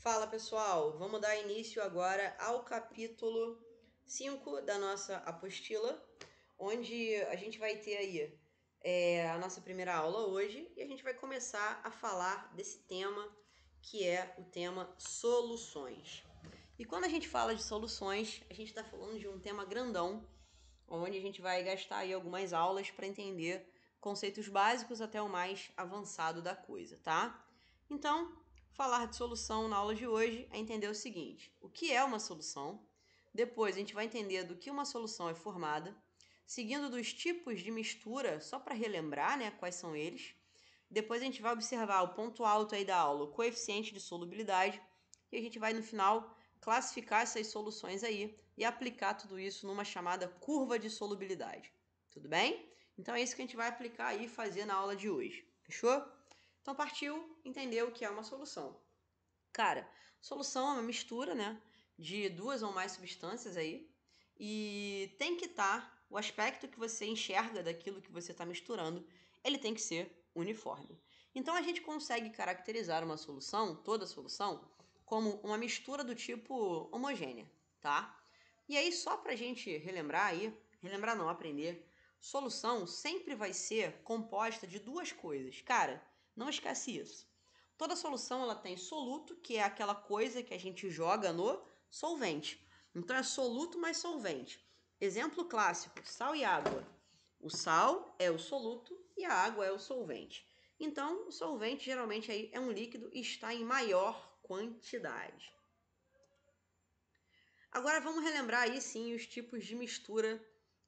Fala pessoal, vamos dar início agora ao capítulo 5 da nossa apostila, onde a gente vai ter aí é, a nossa primeira aula hoje e a gente vai começar a falar desse tema que é o tema soluções. E quando a gente fala de soluções, a gente está falando de um tema grandão, onde a gente vai gastar aí algumas aulas para entender conceitos básicos até o mais avançado da coisa, tá? Então, falar de solução na aula de hoje é entender o seguinte: o que é uma solução? Depois a gente vai entender do que uma solução é formada, seguindo dos tipos de mistura, só para relembrar, né, quais são eles. Depois a gente vai observar o ponto alto aí da aula, o coeficiente de solubilidade, e a gente vai no final classificar essas soluções aí e aplicar tudo isso numa chamada curva de solubilidade. Tudo bem? Então é isso que a gente vai aplicar aí e fazer na aula de hoje. Fechou? Então partiu, entendeu que é uma solução. Cara, solução é uma mistura, né, de duas ou mais substâncias aí, e tem que estar tá, o aspecto que você enxerga daquilo que você está misturando, ele tem que ser uniforme. Então a gente consegue caracterizar uma solução, toda solução, como uma mistura do tipo homogênea, tá? E aí só para a gente relembrar aí, relembrar não, aprender, solução sempre vai ser composta de duas coisas, cara. Não esquece isso. Toda solução ela tem soluto, que é aquela coisa que a gente joga no solvente. Então é soluto mais solvente. Exemplo clássico: sal e água. O sal é o soluto e a água é o solvente. Então, o solvente geralmente aí é um líquido e está em maior quantidade. Agora vamos relembrar aí sim os tipos de mistura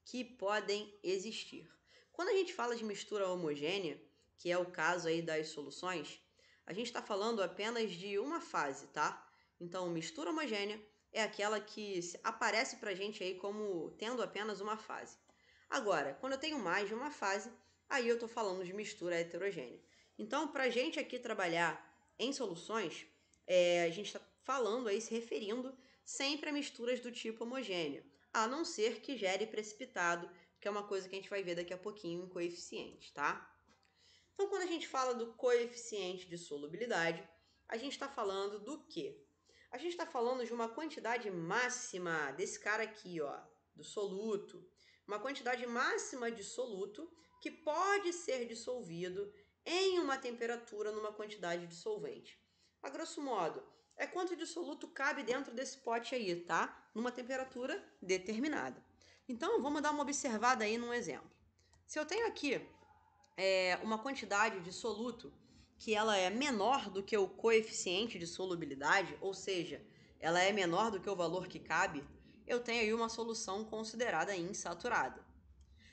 que podem existir. Quando a gente fala de mistura homogênea, que é o caso aí das soluções, a gente está falando apenas de uma fase, tá? Então, mistura homogênea é aquela que aparece para a gente aí como tendo apenas uma fase. Agora, quando eu tenho mais de uma fase, aí eu estou falando de mistura heterogênea. Então, para a gente aqui trabalhar em soluções, é, a gente está falando aí, se referindo sempre a misturas do tipo homogêneo, a não ser que gere precipitado, que é uma coisa que a gente vai ver daqui a pouquinho em coeficiente, tá? Então, quando a gente fala do coeficiente de solubilidade, a gente está falando do quê? A gente está falando de uma quantidade máxima desse cara aqui, ó, do soluto. Uma quantidade máxima de soluto que pode ser dissolvido em uma temperatura numa quantidade de solvente. A grosso modo, é quanto de soluto cabe dentro desse pote aí, tá? Numa temperatura determinada. Então, vamos dar uma observada aí num exemplo. Se eu tenho aqui é, uma quantidade de soluto que ela é menor do que o coeficiente de solubilidade, ou seja, ela é menor do que o valor que cabe, eu tenho aí uma solução considerada insaturada.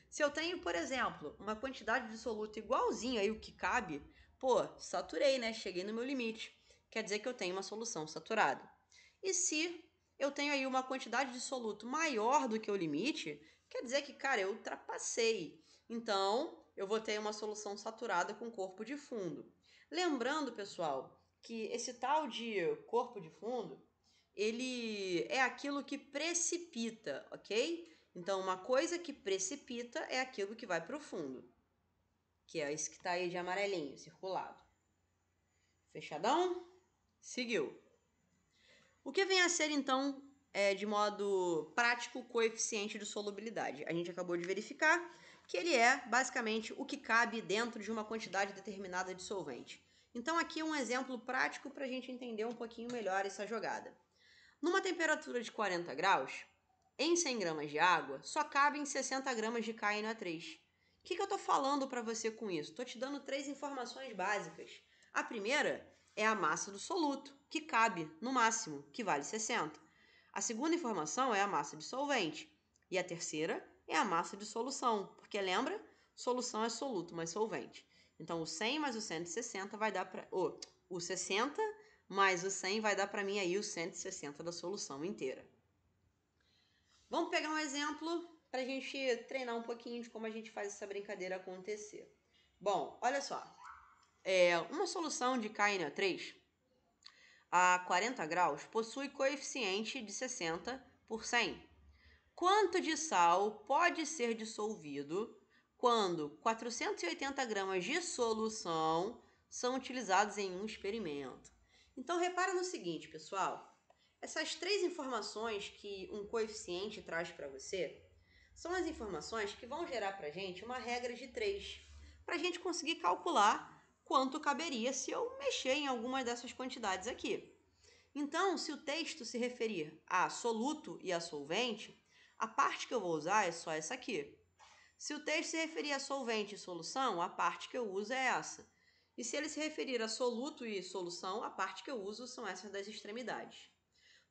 Se eu tenho, por exemplo, uma quantidade de soluto igualzinho aí o que cabe, pô, saturei, né? Cheguei no meu limite. Quer dizer que eu tenho uma solução saturada. E se eu tenho aí uma quantidade de soluto maior do que o limite, quer dizer que, cara, eu ultrapassei. Então, eu vou ter uma solução saturada com corpo de fundo. Lembrando, pessoal, que esse tal de corpo de fundo, ele é aquilo que precipita, ok? Então, uma coisa que precipita é aquilo que vai para o fundo, que é esse que está aí de amarelinho, circulado. Fechadão? Seguiu. O que vem a ser, então, é, de modo prático, o coeficiente de solubilidade? A gente acabou de verificar que ele é basicamente o que cabe dentro de uma quantidade determinada de solvente. Então aqui é um exemplo prático para a gente entender um pouquinho melhor essa jogada. Numa temperatura de 40 graus, em 100 gramas de água, só cabem 60 gramas de KNO3. O que, que eu estou falando para você com isso? Estou te dando três informações básicas. A primeira é a massa do soluto, que cabe no máximo, que vale 60. A segunda informação é a massa de solvente. E a terceira é a massa de solução, porque lembra? Solução é soluto mais solvente. Então, o 100 mais o 160 vai dar para... Oh, o 60 mais o 100 vai dar para mim aí o 160 da solução inteira. Vamos pegar um exemplo para a gente treinar um pouquinho de como a gente faz essa brincadeira acontecer. Bom, olha só. É, uma solução de KNO3 a 40 graus possui coeficiente de 60 por 100. Quanto de sal pode ser dissolvido quando 480 gramas de solução são utilizados em um experimento? Então, repara no seguinte, pessoal. Essas três informações que um coeficiente traz para você são as informações que vão gerar para a gente uma regra de três, para a gente conseguir calcular quanto caberia se eu mexer em alguma dessas quantidades aqui. Então, se o texto se referir a soluto e a solvente, a parte que eu vou usar é só essa aqui. Se o texto se referir a solvente e solução, a parte que eu uso é essa. E se ele se referir a soluto e solução, a parte que eu uso são essas das extremidades.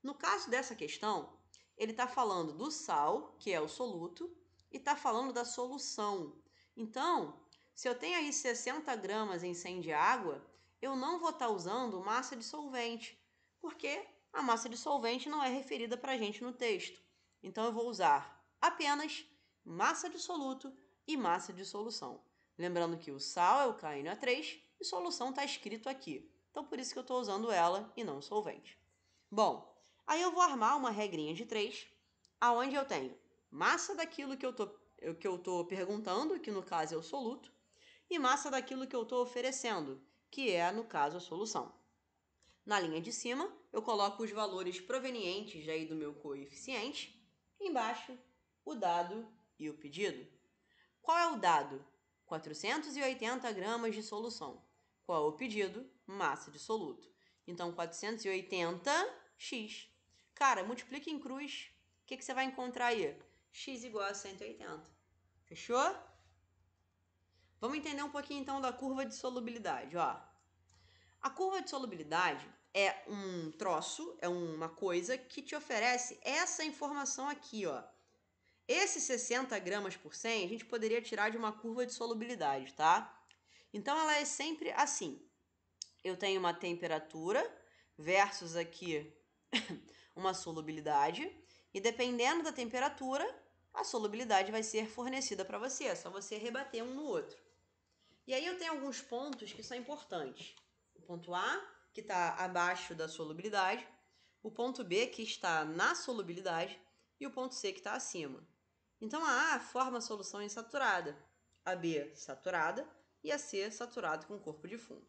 No caso dessa questão, ele está falando do sal, que é o soluto, e está falando da solução. Então, se eu tenho aí 60 gramas em 100 de água, eu não vou estar tá usando massa de solvente, porque a massa de solvente não é referida para a gente no texto. Então eu vou usar apenas massa de soluto e massa de solução. Lembrando que o sal é o KNO3 e solução está escrito aqui. Então por isso que eu estou usando ela e não solvente. Bom, aí eu vou armar uma regrinha de 3, aonde eu tenho massa daquilo que eu estou perguntando, que no caso é o soluto, e massa daquilo que eu estou oferecendo, que é, no caso, a solução. Na linha de cima, eu coloco os valores provenientes aí do meu coeficiente, Embaixo, o dado e o pedido. Qual é o dado? 480 gramas de solução. Qual é o pedido? Massa de soluto. Então, 480x. Cara, multiplica em cruz. O que, que você vai encontrar aí? x igual a 180. Fechou? Vamos entender um pouquinho, então, da curva de solubilidade. Ó. A curva de solubilidade é um troço, é uma coisa que te oferece essa informação aqui, ó. Esses 60 gramas por 100 a gente poderia tirar de uma curva de solubilidade, tá? Então ela é sempre assim. Eu tenho uma temperatura versus aqui uma solubilidade e dependendo da temperatura, a solubilidade vai ser fornecida para você, é só você rebater um no outro. E aí eu tenho alguns pontos que são importantes. O ponto A, que está abaixo da solubilidade, o ponto B, que está na solubilidade, e o ponto C, que está acima. Então a A forma a solução insaturada, a B saturada e a C saturada com corpo de fundo.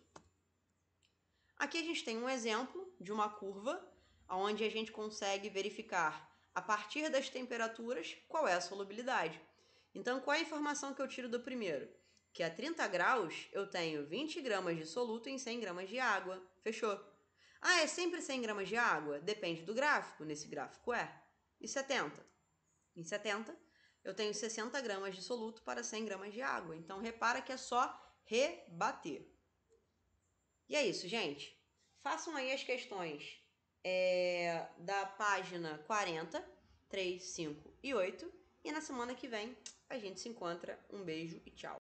Aqui a gente tem um exemplo de uma curva onde a gente consegue verificar a partir das temperaturas qual é a solubilidade. Então, qual é a informação que eu tiro do primeiro? que a 30 graus eu tenho 20 gramas de soluto em 100 gramas de água. Fechou? Ah, é sempre 100 gramas de água? Depende do gráfico. Nesse gráfico é. E 70? Em 70, eu tenho 60 gramas de soluto para 100 gramas de água. Então, repara que é só rebater. E é isso, gente. Façam aí as questões é, da página 40, 3, 5 e 8. E na semana que vem a gente se encontra. Um beijo e tchau.